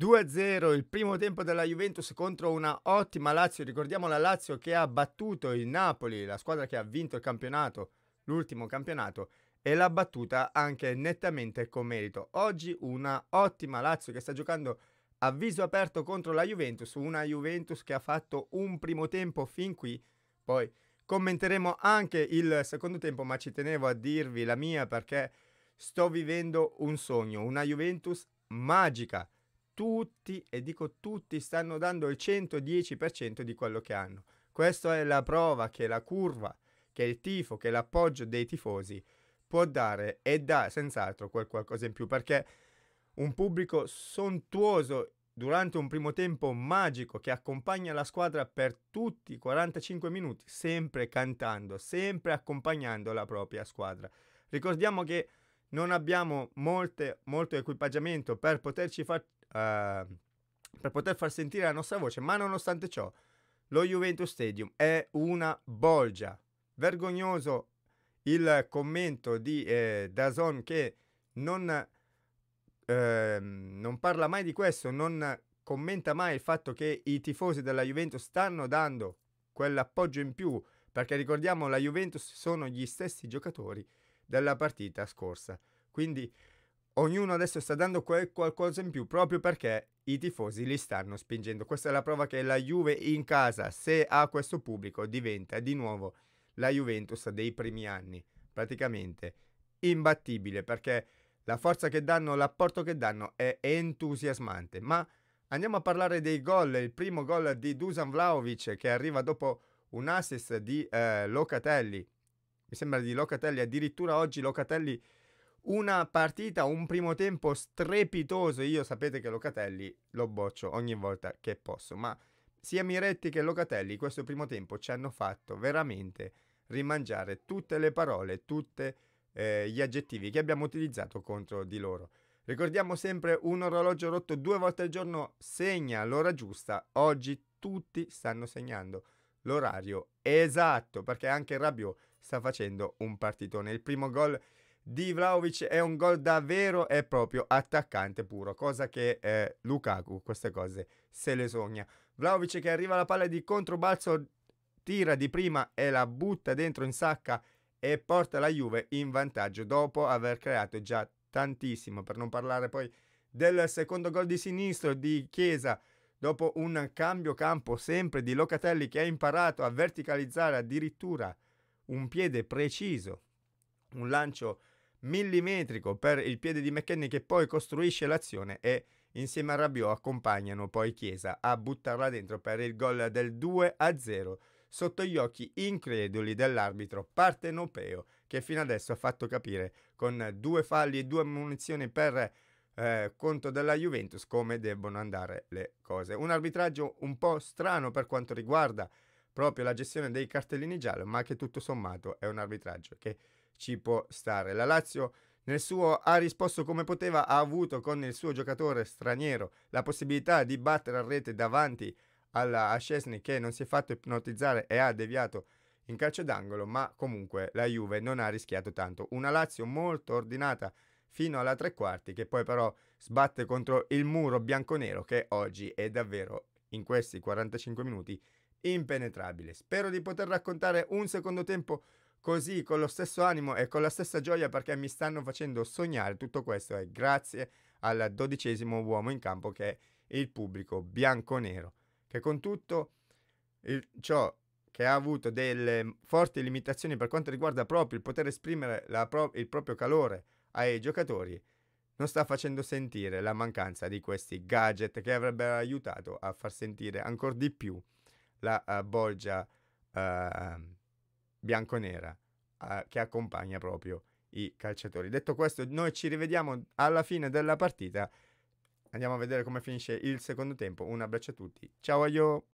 2-0 il primo tempo della Juventus contro una ottima Lazio, ricordiamo la Lazio che ha battuto il Napoli, la squadra che ha vinto il campionato, l'ultimo campionato, e l'ha battuta anche nettamente con merito. Oggi una ottima Lazio che sta giocando a viso aperto contro la Juventus, una Juventus che ha fatto un primo tempo fin qui, poi commenteremo anche il secondo tempo, ma ci tenevo a dirvi la mia perché sto vivendo un sogno, una Juventus magica tutti, e dico tutti, stanno dando il 110% di quello che hanno. Questa è la prova che la curva, che il tifo, che l'appoggio dei tifosi può dare e dà senz'altro quel qualcosa in più, perché un pubblico sontuoso durante un primo tempo magico che accompagna la squadra per tutti i 45 minuti, sempre cantando, sempre accompagnando la propria squadra. Ricordiamo che non abbiamo molte, molto equipaggiamento per poterci far, uh, per poter far sentire la nostra voce, ma nonostante ciò lo Juventus Stadium è una bolgia. Vergognoso il commento di eh, Dazon che non, eh, non parla mai di questo, non commenta mai il fatto che i tifosi della Juventus stanno dando quell'appoggio in più, perché ricordiamo la Juventus sono gli stessi giocatori della partita scorsa. Quindi ognuno adesso sta dando qualcosa in più proprio perché i tifosi li stanno spingendo. Questa è la prova che la Juve in casa, se ha questo pubblico, diventa di nuovo la Juventus dei primi anni, praticamente imbattibile perché la forza che danno, l'apporto che danno è entusiasmante. Ma andiamo a parlare dei gol. Il primo gol di Dusan Vlaovic che arriva dopo un assist di eh, Locatelli mi sembra di Locatelli, addirittura oggi Locatelli una partita, un primo tempo strepitoso, io sapete che Locatelli lo boccio ogni volta che posso, ma sia Miretti che Locatelli questo primo tempo ci hanno fatto veramente rimangiare tutte le parole, tutti eh, gli aggettivi che abbiamo utilizzato contro di loro. Ricordiamo sempre un orologio rotto due volte al giorno segna l'ora giusta, oggi tutti stanno segnando l'orario esatto, perché anche Rabiot sta facendo un partitone. Il primo gol di Vlaovic è un gol davvero e proprio attaccante puro, cosa che eh, Lukaku queste cose se le sogna. Vlaovic che arriva alla palla di controbalzo, tira di prima e la butta dentro in sacca e porta la Juve in vantaggio dopo aver creato già tantissimo, per non parlare poi del secondo gol di sinistro di Chiesa dopo un cambio campo sempre di Locatelli che ha imparato a verticalizzare addirittura un piede preciso, un lancio millimetrico per il piede di McKennie che poi costruisce l'azione e insieme a Rabiot accompagnano poi Chiesa a buttarla dentro per il gol del 2 a 0 sotto gli occhi increduli dell'arbitro partenopeo che fino adesso ha fatto capire con due falli e due munizioni per eh, conto della Juventus come debbono andare le cose. Un arbitraggio un po' strano per quanto riguarda proprio la gestione dei cartellini giallo, ma che tutto sommato è un arbitraggio che ci può stare. La Lazio nel suo ha risposto come poteva, ha avuto con il suo giocatore straniero la possibilità di battere a rete davanti alla Ascesni che non si è fatto ipnotizzare e ha deviato in calcio d'angolo, ma comunque la Juve non ha rischiato tanto. Una Lazio molto ordinata fino alla tre quarti che poi però sbatte contro il muro bianconero che oggi è davvero in questi 45 minuti impenetrabile. Spero di poter raccontare un secondo tempo così, con lo stesso animo e con la stessa gioia perché mi stanno facendo sognare tutto questo e eh, grazie al dodicesimo uomo in campo che è il pubblico bianco-nero, che con tutto il, ciò che ha avuto delle forti limitazioni per quanto riguarda proprio il poter esprimere pro- il proprio calore ai giocatori, non sta facendo sentire la mancanza di questi gadget che avrebbero aiutato a far sentire ancora di più la uh, eh, bolgia uh, ehm, bianconera uh, che accompagna proprio i calciatori. Detto questo, noi ci rivediamo alla fine della partita. Andiamo a vedere come finisce il secondo tempo. Un abbraccio a tutti. Ciao, io.